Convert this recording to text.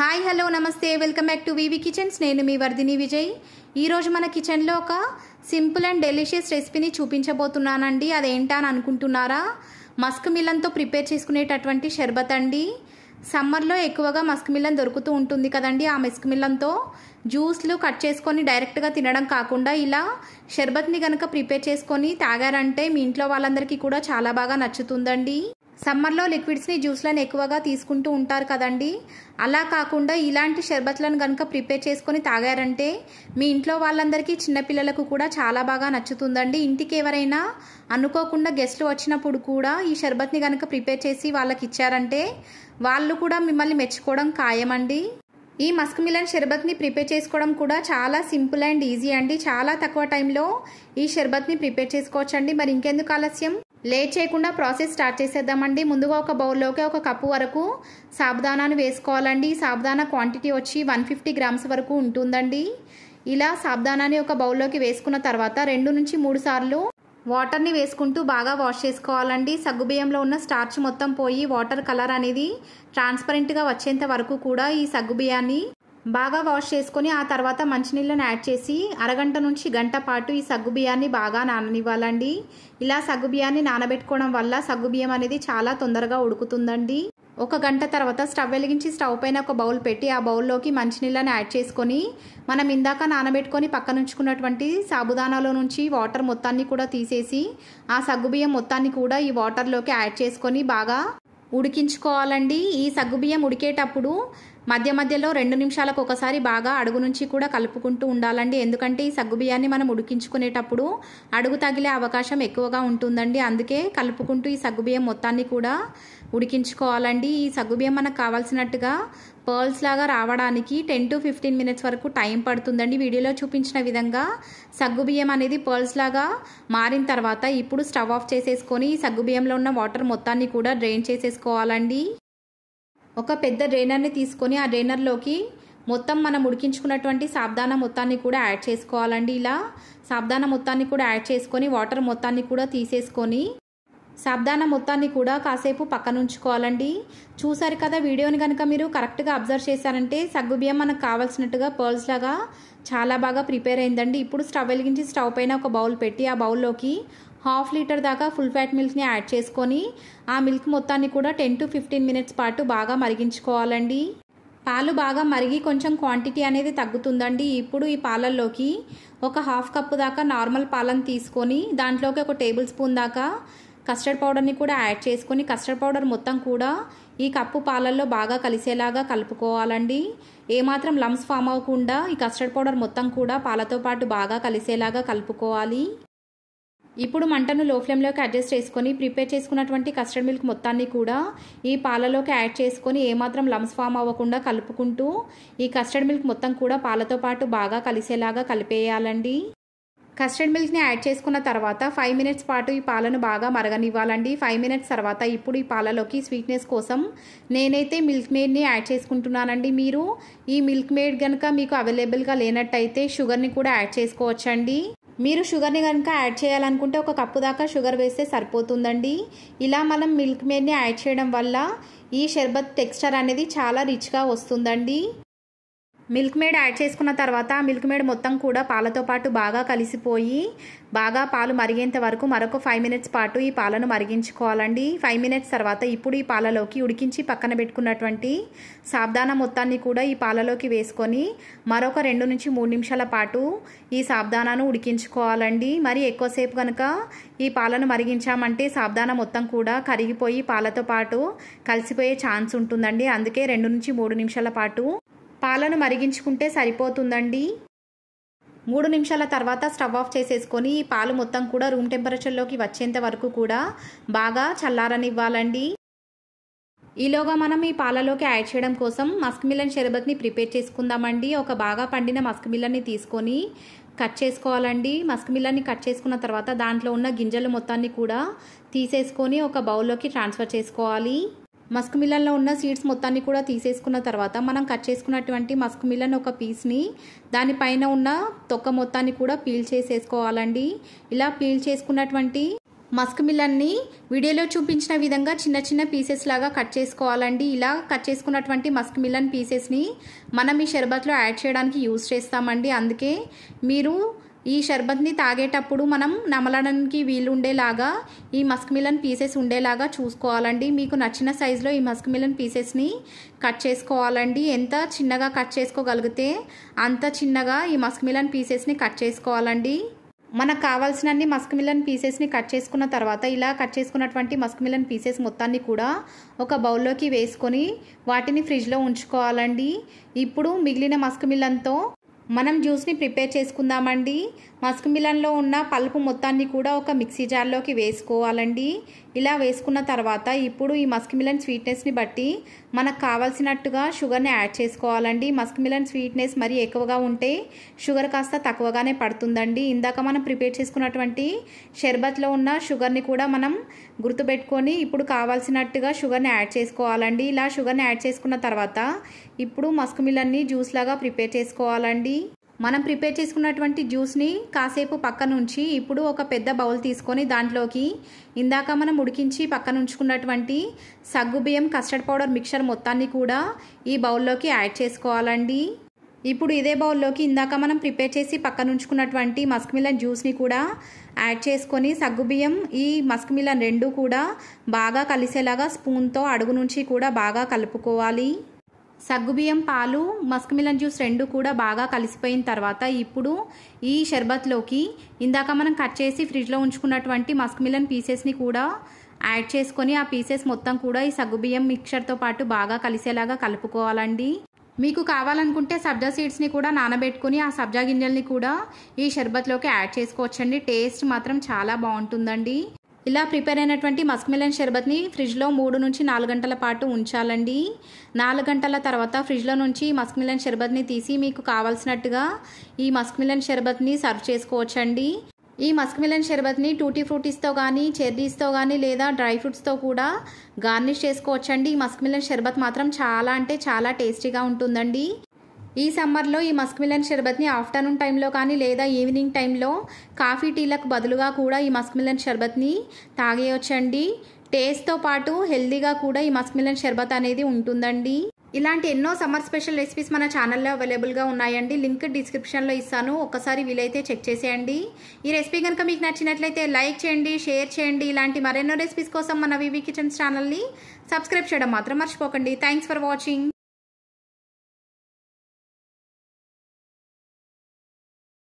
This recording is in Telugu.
హాయ్ హలో నమస్తే welcome back to V V kitchens నేను మీ వర్ధిని విజయ్ ఈరోజు మన కిచెన్లో ఒక సింపుల్ అండ్ డెలిషియస్ రెసిపీని చూపించబోతున్నానండి అదేంటా అని అనుకుంటున్నారా మస్క్ మిల్లన్తో ప్రిపేర్ చేసుకునేటటువంటి షర్బత్ అండి సమ్మర్లో ఎక్కువగా మస్క్ మిల్లన్ దొరుకుతూ ఉంటుంది కదండి ఆ మస్క్ మిల్లన్తో జ్యూస్లు కట్ చేసుకొని డైరెక్ట్గా తినడం కాకుండా ఇలా షర్బత్ని కనుక ప్రిపేర్ చేసుకొని తాగారంటే మీ ఇంట్లో వాళ్ళందరికీ కూడా చాలా బాగా నచ్చుతుందండి సమ్మర్లో లిక్విడ్స్ని జ్యూస్లను ఎక్కువగా తీసుకుంటూ ఉంటారు కదండీ అలా కాకుండా ఇలాంటి షర్బత్లను కనుక ప్రిపేర్ చేసుకొని తాగారంటే మీ ఇంట్లో వాళ్ళందరికీ చిన్నపిల్లలకు కూడా చాలా బాగా నచ్చుతుందండి ఇంటికి ఎవరైనా అనుకోకుండా గెస్ట్లు వచ్చినప్పుడు కూడా ఈ షర్బత్ని కనుక ప్రిపేర్ చేసి వాళ్ళకి ఇచ్చారంటే వాళ్ళు కూడా మిమ్మల్ని మెచ్చుకోవడం ఖాయమండి ఈ మస్క్ మిలన్ షర్బత్ని ప్రిపేర్ చేసుకోవడం కూడా చాలా సింపుల్ అండ్ ఈజీ అండి చాలా తక్కువ టైంలో ఈ షర్బత్ని ప్రిపేర్ చేసుకోవచ్చండి మరి ఇంకెందుకు ఆలస్యం లేట్ చేయకుండా ప్రాసెస్ స్టార్ట్ చేసేద్దామండి ముందుగా ఒక బౌల్లోకి ఒక కప్పు వరకు సాబుదానాను వేసుకోవాలండి సాబుదానా క్వాంటిటీ వచ్చి వన్ ఫిఫ్టీ గ్రామ్స్ వరకు ఉంటుందండి ఇలా సాబుదానాన్ని ఒక బౌల్లోకి వేసుకున్న తర్వాత రెండు నుంచి మూడు సార్లు వాటర్ని వేసుకుంటూ బాగా వాష్ చేసుకోవాలండి సగ్గుబియ్యంలో ఉన్న స్టార్చ్ మొత్తం పోయి వాటర్ కలర్ అనేది ట్రాన్స్పరెంట్గా వచ్చేంత వరకు కూడా ఈ సగ్గుబియ్యాన్ని బాగా వాష్ చేసుకొని ఆ తర్వాత మంచినీళ్ళని యాడ్ చేసి అరగంట నుంచి గంట పాటు ఈ సగ్గు బియ్యాన్ని బాగా నాననివ్వాలండి ఇలా సగ్గు బియ్యాన్ని నానబెట్టుకోవడం వల్ల సగ్గు బియ్యం అనేది చాలా తొందరగా ఉడుకుతుందండి ఒక గంట తర్వాత స్టవ్ వెలిగించి స్టవ్ పైన ఒక బౌల్ పెట్టి ఆ బౌల్లోకి మంచినీళ్ళని యాడ్ చేసుకొని మనం ఇందాక నానబెట్టుకొని పక్కనుంచుకున్నటువంటి సాబుదానాలో నుంచి వాటర్ మొత్తాన్ని కూడా తీసేసి ఆ సగ్గుబియ్యం మొత్తాన్ని కూడా ఈ వాటర్లోకి యాడ్ చేసుకొని బాగా ఉడికించుకోవాలండి ఈ సగ్గుబియ్యం ఉడికేటప్పుడు మధ్య మధ్యలో రెండు నిమిషాలకు ఒకసారి బాగా అడుగు నుంచి కూడా కలుపుకుంటూ ఉండాలండి ఎందుకంటే ఈ సగ్గుబియ్యాన్ని మనం ఉడికించుకునేటప్పుడు అడుగు తగిలే అవకాశం ఎక్కువగా ఉంటుందండి అందుకే కలుపుకుంటూ ఈ సగ్గుబియ్యం మొత్తాన్ని కూడా ఉడికించుకోవాలండి ఈ సగ్గుబియ్యం మనకు కావాల్సినట్టుగా పర్ల్స్ లాగా రావడానికి టెన్ టు ఫిఫ్టీన్ మినిట్స్ వరకు టైం పడుతుందండి వీడియోలో చూపించిన విధంగా సగ్గుబియ్యం అనేది పర్ల్స్ లాగా మారిన తర్వాత ఇప్పుడు స్టవ్ ఆఫ్ చేసేసుకొని సగ్గుబియ్యంలో ఉన్న వాటర్ మొత్తాన్ని కూడా డ్రైన్ చేసేసుకోవాలండి ఒక పెద్ద డ్రైనర్ని తీసుకొని ఆ డ్రైనర్లోకి మొత్తం మనం ఉడికించుకున్నటువంటి సాబ్దాన మొత్తాన్ని కూడా యాడ్ చేసుకోవాలండి ఇలా సాబ్దాన మొత్తాన్ని కూడా యాడ్ చేసుకొని వాటర్ మొత్తాన్ని కూడా తీసేసుకొని సాబ్దాన మొత్తాన్ని కూడా కాసేపు పక్కన ఉంచుకోవాలండి చూసారు కదా వీడియోని కనుక మీరు కరెక్ట్గా అబ్జర్వ్ చేశారంటే సగ్గుబియ్యం మనకు కావాల్సినట్టుగా పర్ల్స్ లాగా చాలా బాగా ప్రిపేర్ అయిందండి ఇప్పుడు స్టవ్ వెలిగించి స్టవ్ పైన ఒక బౌల్ పెట్టి ఆ బౌల్లోకి హాఫ్ లీటర్ దాకా ఫుల్ ఫ్యాట్ మిల్క్ని యాడ్ చేసుకొని ఆ మిల్క్ మొత్తాన్ని కూడా టెన్ టు ఫిఫ్టీన్ మినిట్స్ పాటు బాగా మరిగించుకోవాలండి పాలు బాగా మరిగి కొంచెం క్వాంటిటీ అనేది తగ్గుతుందండి ఇప్పుడు ఈ పాలల్లోకి ఒక హాఫ్ కప్పు దాకా నార్మల్ పాలను తీసుకొని దాంట్లోకి ఒక టేబుల్ స్పూన్ దాకా కస్టర్డ్ పౌడర్ని కూడా యాడ్ చేసుకొని కస్టర్డ్ పౌడర్ మొత్తం కూడా ఈ కప్పు పాలల్లో బాగా కలిసేలాగా కలుపుకోవాలండి ఏమాత్రం లమ్స్ ఫామ్ అవ్వకుండా ఈ కస్టర్డ్ పౌడర్ మొత్తం కూడా పాలతో పాటు బాగా కలిసేలాగా కలుపుకోవాలి ఇప్పుడు మంటను లో ఫ్లేమ్లోకి అడ్జస్ట్ చేసుకొని ప్రిపేర్ చేసుకున్నటువంటి కస్టర్డ్ మిల్క్ మొత్తాన్ని కూడా ఈ పాలలోకి యాడ్ చేసుకొని ఏమాత్రం లమ్స్ ఫామ్ అవ్వకుండా కలుపుకుంటూ ఈ కస్టర్డ్ మిల్క్ మొత్తం కూడా పాలతో పాటు బాగా కలిసేలాగా కలిపేయాలండి కస్టర్డ్ మిల్క్ని యాడ్ చేసుకున్న తర్వాత ఫైవ్ మినిట్స్ పాటు ఈ పాలను బాగా మరగనివ్వాలండి ఫైవ్ మినిట్స్ తర్వాత ఇప్పుడు ఈ పాలలోకి స్వీట్నెస్ కోసం నేనైతే మిల్క్ మేడ్ని యాడ్ చేసుకుంటున్నానండి మీరు ఈ మిల్క్ మేడ్ కనుక మీకు అవైలబుల్గా లేనట్టయితే షుగర్ని కూడా యాడ్ చేసుకోవచ్చండి మీరు షుగర్ని కనుక యాడ్ చేయాలనుకుంటే ఒక కప్పు దాకా షుగర్ వేస్తే సరిపోతుందండి ఇలా మనం మిల్క్ మేడ్ని యాడ్ చేయడం వల్ల ఈ షర్బత్ టెక్స్చర్ అనేది చాలా రిచ్గా వస్తుందండి మిల్క్ మేడ్ యాడ్ చేసుకున్న తర్వాత మిల్క్ మేడ్ మొత్తం కూడా పాలతో పాటు బాగా కలిసిపోయి బాగా పాలు మరిగేంత వరకు మరొక ఫైవ్ మినిట్స్ పాటు ఈ పాలను మరిగించుకోవాలండి ఫైవ్ మినిట్స్ తర్వాత ఇప్పుడు ఈ పాలలోకి ఉడికించి పక్కన పెట్టుకున్నటువంటి సాబ్దాన మొత్తాన్ని కూడా ఈ పాలలోకి వేసుకొని మరొక రెండు నుంచి మూడు నిమిషాల పాటు ఈ సాబ్దానాను ఉడికించుకోవాలండి మరి ఎక్కువసేపు కనుక ఈ పాలను మరిగించామంటే సాబ్దాన మొత్తం కూడా కరిగిపోయి పాలతో పాటు కలిసిపోయే ఛాన్స్ ఉంటుందండి అందుకే రెండు నుంచి మూడు నిమిషాల పాటు పాలను మరిగించుకుంటే సరిపోతుందండి మూడు నిమిషాల తర్వాత స్టవ్ ఆఫ్ చేసేసుకొని ఈ పాలు మొత్తం కూడా రూమ్ టెంపరేచర్లోకి వచ్చేంత వరకు కూడా బాగా చల్లారనివ్వాలండి ఈలోగా మనం ఈ పాలలోకి యాడ్ చేయడం కోసం మస్క్ మిల్లన్ షరబత్ని ప్రిపేర్ చేసుకుందామండి ఒక బాగా పండిన మస్క్ మిల్లన్ని తీసుకొని కట్ చేసుకోవాలండి మస్క్ మిల్లన్ని కట్ చేసుకున్న తర్వాత దాంట్లో ఉన్న గింజలు మొత్తాన్ని కూడా తీసేసుకొని ఒక బౌల్లోకి ట్రాన్స్ఫర్ చేసుకోవాలి మస్క్ మిల్లన్లో ఉన్న సీడ్స్ మొత్తాన్ని కూడా తీసేసుకున్న తర్వాత మనం కట్ చేసుకున్నటువంటి మస్క్ మిల్లన్ ఒక పీస్ని దానిపైన ఉన్న తొక్క మొత్తాన్ని కూడా పీల్ చేసేసుకోవాలండి ఇలా పీల్ చేసుకున్నటువంటి మస్క్ మిల్లన్ని వీడియోలో చూపించిన విధంగా చిన్న చిన్న పీసెస్ లాగా కట్ చేసుకోవాలండి ఇలా కట్ చేసుకున్నటువంటి మస్క్ మిల్లన్ పీసెస్ని మనం ఈ షర్బత్లో యాడ్ చేయడానికి యూజ్ చేస్తామండి అందుకే మీరు ఈ షర్బత్ని తాగేటప్పుడు మనం నమలడానికి వీలుండేలాగా ఈ మస్క్ మిలన్ పీసెస్ ఉండేలాగా చూసుకోవాలండి మీకు నచ్చిన సైజులో ఈ మస్క్ మిలన్ పీసెస్ని కట్ చేసుకోవాలండి ఎంత చిన్నగా కట్ చేసుకోగలిగితే అంత చిన్నగా ఈ మస్క్ మిలన్ పీసెస్ని కట్ చేసుకోవాలండి మనకు కావాల్సినన్ని మస్క్ మిలన్ పీసెస్ని కట్ చేసుకున్న తర్వాత ఇలా కట్ చేసుకున్నటువంటి మస్క్ మిలన్ పీసెస్ మొత్తాన్ని కూడా ఒక బౌల్లోకి వేసుకొని వాటిని ఫ్రిడ్జ్లో ఉంచుకోవాలండి ఇప్పుడు మిగిలిన మస్క్ మిలన్తో మనం జ్యూస్ని ప్రిపేర్ చేసుకుందామండి మస్క్ మిలన్లో ఉన్న పల్పు మొత్తాన్ని కూడా ఒక మిక్సీ జార్లోకి వేసుకోవాలండి ఇలా వేసుకున్న తర్వాత ఇప్పుడు ఈ మస్క్ మిలన్ స్వీట్నెస్ని బట్టి మనకు కావాల్సినట్టుగా షుగర్ని యాడ్ చేసుకోవాలండి మస్క్ మిలన్ స్వీట్నెస్ మరి ఎక్కువగా ఉంటే షుగర్ కాస్త తక్కువగానే పడుతుందండి ఇందాక మనం ప్రిపేర్ చేసుకున్నటువంటి షర్బత్లో ఉన్న షుగర్ని కూడా మనం గుర్తుపెట్టుకొని ఇప్పుడు కావాల్సినట్టుగా షుగర్ని యాడ్ చేసుకోవాలండి ఇలా షుగర్ని యాడ్ చేసుకున్న తర్వాత ఇప్పుడు మస్క్ మిలన్ని జ్యూస్ లాగా ప్రిపేర్ చేసుకోవాలండి మనం ప్రిపేర్ చేసుకున్నటువంటి జ్యూస్ని కాసేపు పక్క నుంచి ఇప్పుడు ఒక పెద్ద బౌల్ తీసుకొని దాంట్లోకి ఇందాక మనం ఉడికించి పక్కన ఉంచుకున్నటువంటి సగ్గుబియ్యం కస్టర్డ్ పౌడర్ మిక్చర్ మొత్తాన్ని కూడా ఈ బౌల్లోకి యాడ్ చేసుకోవాలండి ఇప్పుడు ఇదే బౌల్లోకి ఇందాక మనం ప్రిపేర్ చేసి పక్కన ఉంచుకున్నటువంటి మస్క్ మిలన్ జ్యూస్ని కూడా యాడ్ చేసుకొని సగ్గుబియ్యం ఈ మస్క్ మిలన్ రెండు కూడా బాగా కలిసేలాగా స్పూన్తో అడుగు నుంచి కూడా బాగా కలుపుకోవాలి సగ్గుబియ్యం పాలు మస్క్ మిలన్ జ్యూస్ రెండు కూడా బాగా కలిసిపోయిన తర్వాత ఇప్పుడు ఈ షర్బత్లోకి ఇందాక మనం కట్ చేసి ఫ్రిడ్జ్లో ఉంచుకున్నటువంటి మస్క్ మిలన్ పీసెస్ని కూడా యాడ్ చేసుకొని ఆ పీసెస్ మొత్తం కూడా ఈ సగ్గుబియ్యం మిక్చర్తో పాటు బాగా కలిసేలాగా కలుపుకోవాలండి మీకు కావాలనుకుంటే సబ్జా సీడ్స్ని కూడా నానబెట్టుకుని ఆ సబ్జా గింజల్ని కూడా ఈ షర్బత్లోకి యాడ్ చేసుకోవచ్చండి టేస్ట్ మాత్రం చాలా బాగుంటుందండి ఇలా ప్రిపేర్ అయినటువంటి మస్క్ మిలన్ షర్బత్ని ఫ్రిడ్జ్లో మూడు నుంచి నాలుగు గంటల పాటు ఉంచాలండి నాలుగు గంటల తర్వాత ఫ్రిడ్జ్లో నుంచి మస్క్ మిలన్ షర్బత్ని తీసి మీకు కావాల్సినట్టుగా ఈ మస్క్ మిలన్ షర్బత్ని సర్వ్ చేసుకోవచ్చండి ఈ మస్క్ మిలన్ షర్బత్ని టూటీ ఫ్రూటీస్తో కానీ చెర్రీస్తో కానీ లేదా డ్రై ఫ్రూట్స్తో కూడా గార్నిష్ చేసుకోవచ్చండి ఈ మస్క్ మిలన్ షర్బత్ మాత్రం చాలా అంటే చాలా టేస్టీగా ఉంటుందండి ఈ సమ్మర్లో ఈ మస్క్ మిలన్ షర్బత్ని ఆఫ్టర్నూన్ టైంలో కానీ లేదా ఈవినింగ్ టైంలో కాఫీ టీలకు బదులుగా కూడా ఈ మస్క్ మిలన్ షర్బత్ని తాగేయొచ్చండి టేస్ట్తో పాటు హెల్దీగా కూడా ఈ మస్క్ మిలన్ షర్బత్ అనేది ఉంటుందండి ఇలాంటి ఎన్నో సమ్మర్ స్పెషల్ రెసిపీస్ మన ఛానల్లో అవైలబుల్గా ఉన్నాయండి లింక్ డిస్క్రిప్షన్లో ఇస్తాను ఒక్కసారి వీలైతే చెక్ చేసేయండి ఈ రెసిపీ కనుక మీకు నచ్చినట్లయితే లైక్ చేయండి షేర్ చేయండి ఇలాంటి మరెన్నో రెసిపీస్ కోసం మన వివి కిచెన్స్ ఛానల్ని సబ్స్క్రైబ్ చేయడం మాత్రం మర్చిపోకండి థ్యాంక్స్ ఫర్ వాచింగ్